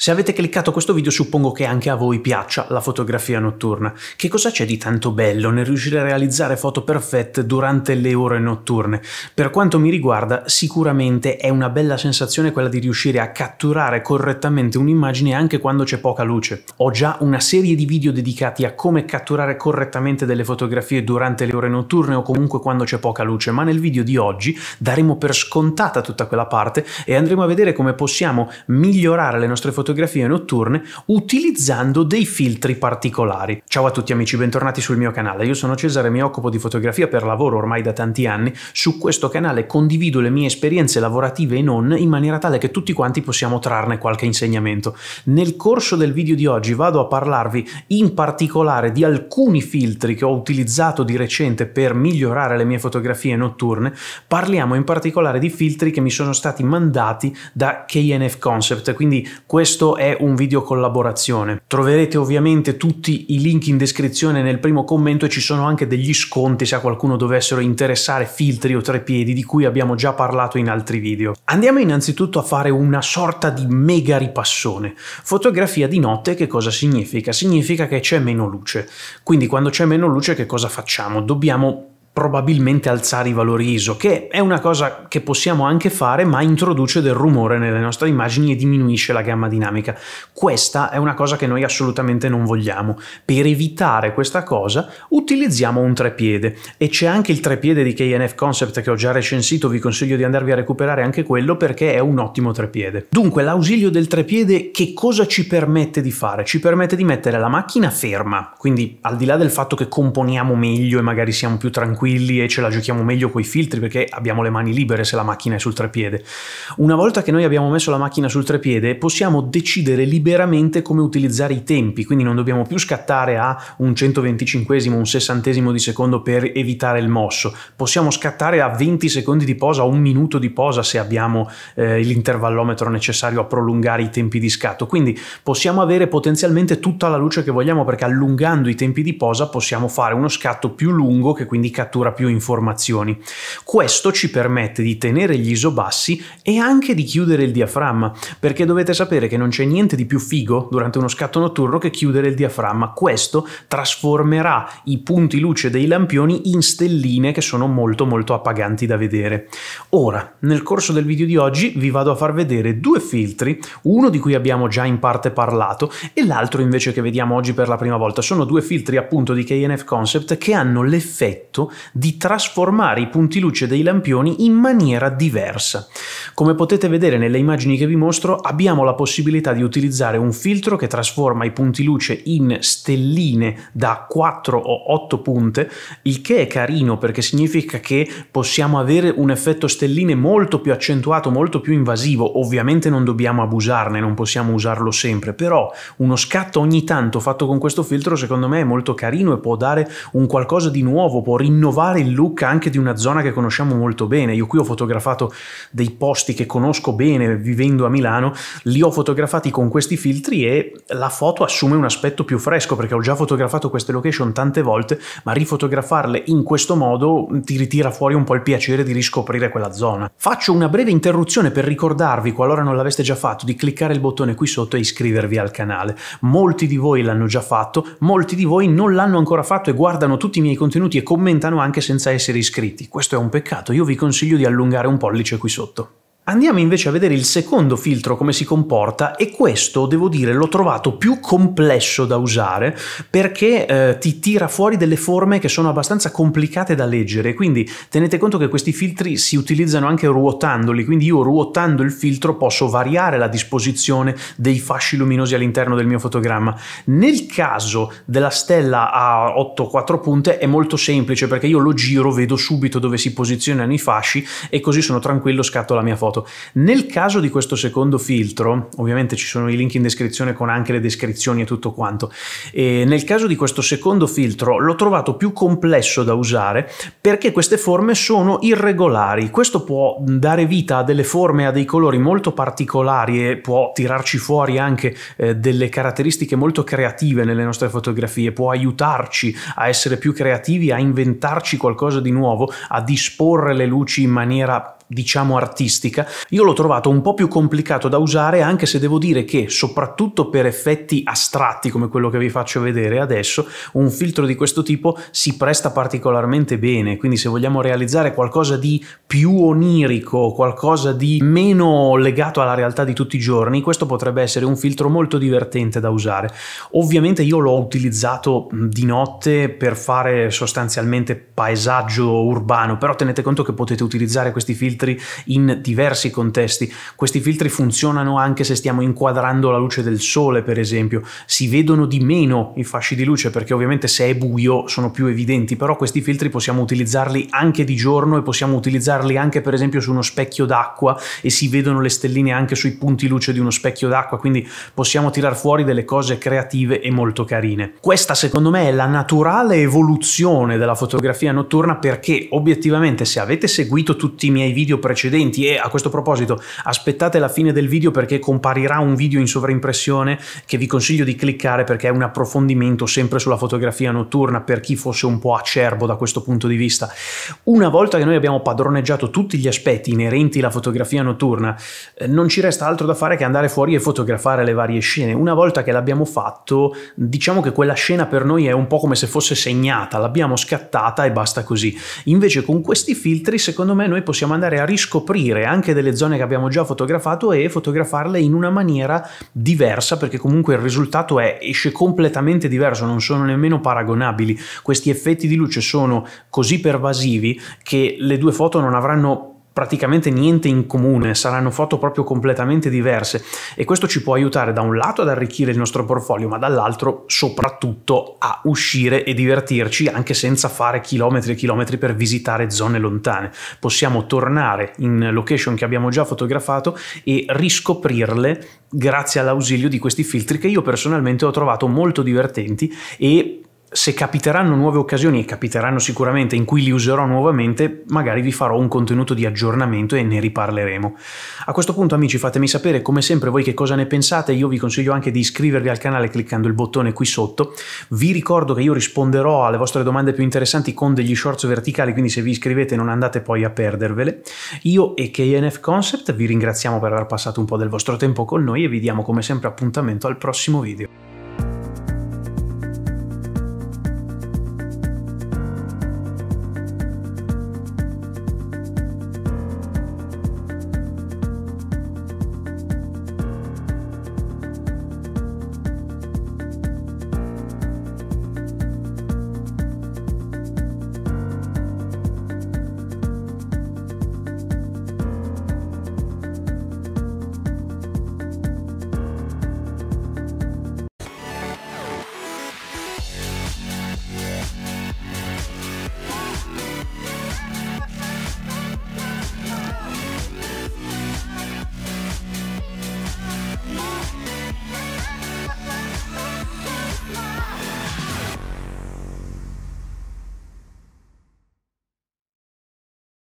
Se avete cliccato questo video suppongo che anche a voi piaccia la fotografia notturna. Che cosa c'è di tanto bello nel riuscire a realizzare foto perfette durante le ore notturne? Per quanto mi riguarda sicuramente è una bella sensazione quella di riuscire a catturare correttamente un'immagine anche quando c'è poca luce. Ho già una serie di video dedicati a come catturare correttamente delle fotografie durante le ore notturne o comunque quando c'è poca luce, ma nel video di oggi daremo per scontata tutta quella parte e andremo a vedere come possiamo migliorare le nostre fotografie fotografie notturne utilizzando dei filtri particolari. Ciao a tutti amici, bentornati sul mio canale. Io sono Cesare, e mi occupo di fotografia per lavoro ormai da tanti anni. Su questo canale condivido le mie esperienze lavorative e non in maniera tale che tutti quanti possiamo trarne qualche insegnamento. Nel corso del video di oggi vado a parlarvi in particolare di alcuni filtri che ho utilizzato di recente per migliorare le mie fotografie notturne. Parliamo in particolare di filtri che mi sono stati mandati da KNF Concept, quindi questo questo è un video collaborazione. Troverete ovviamente tutti i link in descrizione nel primo commento e ci sono anche degli sconti se a qualcuno dovessero interessare filtri o trepiedi di cui abbiamo già parlato in altri video. Andiamo innanzitutto a fare una sorta di mega ripassone. Fotografia di notte che cosa significa? Significa che c'è meno luce. Quindi quando c'è meno luce che cosa facciamo? Dobbiamo probabilmente alzare i valori ISO, che è una cosa che possiamo anche fare, ma introduce del rumore nelle nostre immagini e diminuisce la gamma dinamica. Questa è una cosa che noi assolutamente non vogliamo. Per evitare questa cosa utilizziamo un trepiede e c'è anche il trepiede di KNF Concept che ho già recensito, vi consiglio di andarvi a recuperare anche quello perché è un ottimo trepiede. Dunque l'ausilio del trepiede che cosa ci permette di fare? Ci permette di mettere la macchina ferma, quindi al di là del fatto che componiamo meglio e magari siamo più tranquilli tranquilli e ce la giochiamo meglio coi filtri perché abbiamo le mani libere se la macchina è sul trepiede. Una volta che noi abbiamo messo la macchina sul trepiede possiamo decidere liberamente come utilizzare i tempi, quindi non dobbiamo più scattare a un 125esimo, un 60 di secondo per evitare il mosso, possiamo scattare a 20 secondi di posa o un minuto di posa se abbiamo eh, l'intervallometro necessario a prolungare i tempi di scatto, quindi possiamo avere potenzialmente tutta la luce che vogliamo perché allungando i tempi di posa possiamo fare uno scatto più lungo che quindi cattura cattura più informazioni. Questo ci permette di tenere gli ISO bassi e anche di chiudere il diaframma, perché dovete sapere che non c'è niente di più figo durante uno scatto notturno che chiudere il diaframma. Questo trasformerà i punti luce dei lampioni in stelline che sono molto molto appaganti da vedere. Ora, nel corso del video di oggi vi vado a far vedere due filtri, uno di cui abbiamo già in parte parlato e l'altro invece che vediamo oggi per la prima volta. Sono due filtri appunto di KNF Concept che hanno l'effetto di trasformare i punti luce dei lampioni in maniera diversa. Come potete vedere nelle immagini che vi mostro, abbiamo la possibilità di utilizzare un filtro che trasforma i punti luce in stelline da 4 o 8 punte, il che è carino perché significa che possiamo avere un effetto stelline molto più accentuato, molto più invasivo. Ovviamente non dobbiamo abusarne, non possiamo usarlo sempre, però uno scatto ogni tanto fatto con questo filtro secondo me è molto carino e può dare un qualcosa di nuovo, può rinnovare rinnovare il look anche di una zona che conosciamo molto bene. Io qui ho fotografato dei posti che conosco bene vivendo a Milano, li ho fotografati con questi filtri e la foto assume un aspetto più fresco perché ho già fotografato queste location tante volte, ma rifotografarle in questo modo ti ritira fuori un po' il piacere di riscoprire quella zona. Faccio una breve interruzione per ricordarvi, qualora non l'aveste già fatto, di cliccare il bottone qui sotto e iscrivervi al canale. Molti di voi l'hanno già fatto, molti di voi non l'hanno ancora fatto e guardano tutti i miei contenuti e commentano anche senza essere iscritti. Questo è un peccato, io vi consiglio di allungare un pollice qui sotto. Andiamo invece a vedere il secondo filtro come si comporta e questo devo dire l'ho trovato più complesso da usare perché eh, ti tira fuori delle forme che sono abbastanza complicate da leggere quindi tenete conto che questi filtri si utilizzano anche ruotandoli quindi io ruotando il filtro posso variare la disposizione dei fasci luminosi all'interno del mio fotogramma. Nel caso della stella a 8-4 punte è molto semplice perché io lo giro, vedo subito dove si posizionano i fasci e così sono tranquillo, scatto la mia foto foto. Nel caso di questo secondo filtro, ovviamente ci sono i link in descrizione con anche le descrizioni e tutto quanto, e nel caso di questo secondo filtro l'ho trovato più complesso da usare perché queste forme sono irregolari. Questo può dare vita a delle forme, a dei colori molto particolari e può tirarci fuori anche eh, delle caratteristiche molto creative nelle nostre fotografie, può aiutarci a essere più creativi, a inventarci qualcosa di nuovo, a disporre le luci in maniera diciamo artistica, io l'ho trovato un po' più complicato da usare anche se devo dire che soprattutto per effetti astratti come quello che vi faccio vedere adesso, un filtro di questo tipo si presta particolarmente bene, quindi se vogliamo realizzare qualcosa di più onirico, qualcosa di meno legato alla realtà di tutti i giorni, questo potrebbe essere un filtro molto divertente da usare. Ovviamente io l'ho utilizzato di notte per fare sostanzialmente paesaggio urbano, però tenete conto che potete utilizzare questi filtri filtri in diversi contesti. Questi filtri funzionano anche se stiamo inquadrando la luce del sole, per esempio. Si vedono di meno i fasci di luce perché ovviamente se è buio sono più evidenti, però questi filtri possiamo utilizzarli anche di giorno e possiamo utilizzarli anche per esempio su uno specchio d'acqua e si vedono le stelline anche sui punti luce di uno specchio d'acqua, quindi possiamo tirar fuori delle cose creative e molto carine. Questa secondo me è la naturale evoluzione della fotografia notturna perché obiettivamente se avete seguito tutti i miei video video precedenti e a questo proposito aspettate la fine del video perché comparirà un video in sovraimpressione che vi consiglio di cliccare perché è un approfondimento sempre sulla fotografia notturna per chi fosse un po' acerbo da questo punto di vista. Una volta che noi abbiamo padroneggiato tutti gli aspetti inerenti alla fotografia notturna, eh, non ci resta altro da fare che andare fuori e fotografare le varie scene. Una volta che l'abbiamo fatto, diciamo che quella scena per noi è un po' come se fosse segnata, l'abbiamo scattata e basta così. Invece con questi filtri secondo me noi possiamo andare a a riscoprire anche delle zone che abbiamo già fotografato e fotografarle in una maniera diversa perché comunque il risultato è, esce completamente diverso, non sono nemmeno paragonabili. Questi effetti di luce sono così pervasivi che le due foto non avranno praticamente niente in comune, saranno foto proprio completamente diverse e questo ci può aiutare da un lato ad arricchire il nostro portfolio, ma dall'altro soprattutto a uscire e divertirci anche senza fare chilometri e chilometri per visitare zone lontane. Possiamo tornare in location che abbiamo già fotografato e riscoprirle grazie all'ausilio di questi filtri che io personalmente ho trovato molto divertenti e se capiteranno nuove occasioni, e capiteranno sicuramente, in cui li userò nuovamente, magari vi farò un contenuto di aggiornamento e ne riparleremo. A questo punto amici fatemi sapere come sempre voi che cosa ne pensate, io vi consiglio anche di iscrivervi al canale cliccando il bottone qui sotto, vi ricordo che io risponderò alle vostre domande più interessanti con degli shorts verticali, quindi se vi iscrivete non andate poi a perdervele. Io e KNF Concept vi ringraziamo per aver passato un po' del vostro tempo con noi e vi diamo come sempre appuntamento al prossimo video.